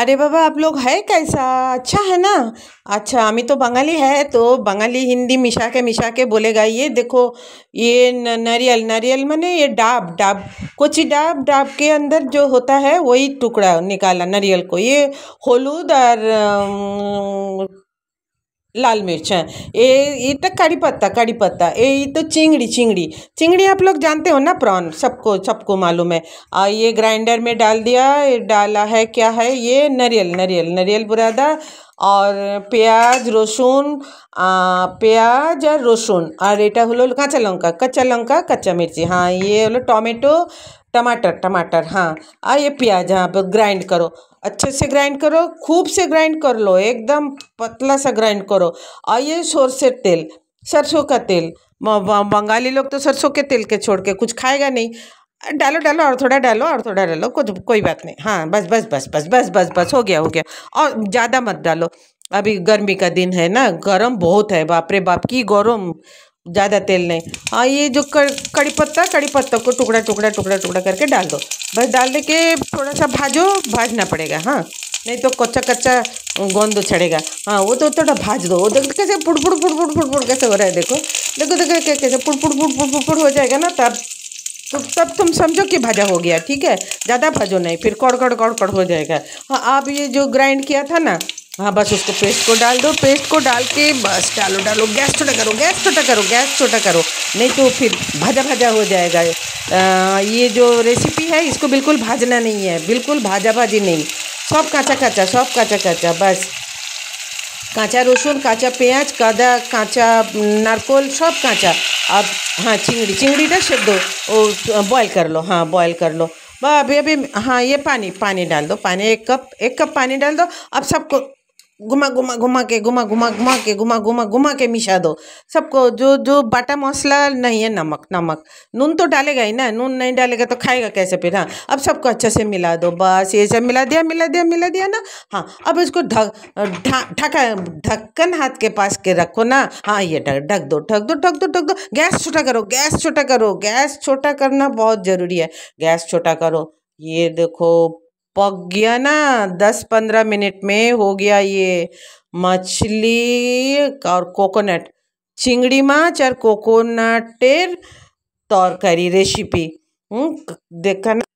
अरे बाबा आप लोग है कैसा अच्छा है ना अच्छा हम तो बंगाली है तो बंगाली हिंदी मिशा के मिशा के बोलेगा ये देखो ये नारियल नारियल मैंने ये डाब डाब कुछ डाब डाब के अंदर जो होता है वही टुकड़ा निकाला नारियल को ये हलूद और लाल है ये ये तो कड़ी पत्ता कड़ी पत्ता ये तो चिंगड़ी चिंगड़ी चिंगड़ी आप लोग जानते हो ना प्रॉन सबको सबको मालूम है आ, ये ग्राइंडर में डाल दिया डाला है क्या है ये नरियल नरियल नरियल बुरादा और प्याज रसुन प्याज और रसुन और ये হলো काचा लंका कच्चा लंका कच्चा मिर्ची हाँ ये हलो टमेटो टमाटर टमाटर हाँ और ये प्याज हाँ पर ग्राइंड करो अच्छे से ग्राइंड करो खूब से ग्राइंड कर लो एकदम पतला सा ग्राइंड करो और ये सोरसे तेल सरसों का तेल बंगाली लोग तो सरसों के तेल के छोड़ के कुछ खाएगा नहीं डालो डालो और थोड़ा डालो और थोड़ा डालो कुछ कोई बात नहीं हाँ बस बस बस बस बस बस बस हो गया हो गया और ज़्यादा मत डालो अभी गर्मी का दिन है ना गर्म बहुत है बाप रे बाप की गौरम ज़्यादा तेल नहीं हाँ ये जो कड़ी पत्ता कड़ी पत्ता को टुकड़ा टुकड़ा टुकड़ा टुकड़ा करके डाल दो बस डालने के थोड़ा सा भाजो भाजना पड़ेगा हाँ नहीं तो कच्चा कच्चा गोंद छड़ेगा हाँ वो तो थोड़ा भाज दो वो देखो कैसे पुड़ पुड़ पुड़ पुड़ पुड़ पुड़ कैसे हो रहा है देखो देखो देखो कैसे पुड़ पुड़ पुड़ पुड़ पुड़ हो जाएगा ना तब तो तब तुम समझो कि भाजा हो गया ठीक है ज़्यादा भाजो नहीं फिर कौड़ कौड़ कौड़ कौड़ हो जाएगा हाँ आप ये जो ग्राइंड किया था ना हाँ बस उसको पेस्ट को डाल दो पेस्ट को डाल के बस डालो डालो गैस छोटा करो गैस छोटा करो गैस छोटा करो नहीं तो फिर भाजा भाजा हो जाएगा आ, ये जो रेसिपी है इसको बिल्कुल भाजना नहीं है बिल्कुल भाजा भाजी नहीं सब काचा काचा सब काचा काचा बस काँचा रसुन काँचा पेज कदा काँचा नारकोल सब काँचा अब हाँ चिंगड़ी चिंगड़ी ना सिद्ध बॉयल कर लो हाँ बॉयल कर लो अभी अभी हाँ ये पानी पानी डाल दो पानी एक कप एक कप पानी डाल दो अब सबको घुमा घुमा घुमा के घुमा घुमा घुमा के घुमा घुमा घुमा के मिशा दो सबको जो जो बाटा मसाला नहीं है नमक नमक नून तो डालेगा ही ना नून नहीं डालेगा तो खाएगा कैसे फिर हाँ अब सबको अच्छे से मिला दो बस ये सब मिला दिया मिला दिया मिला दिया ना हाँ अब इसको ढक ढका ढक्कन हाथ के पास के रखो ना हाँ ये ढक ढक दो ढक दो ढक दो ढक दो गैस छोटा करो गैस छोटा करो गैस छोटा करना बहुत ज़रूरी है गैस छोटा करो ये देखो पक गया ना दस पंद्रह मिनट में हो गया ये मछली और कोकोनट चिंगड़ी माछ और कोकोनटेर तरकारी रेसिपी हम्म, देखा ना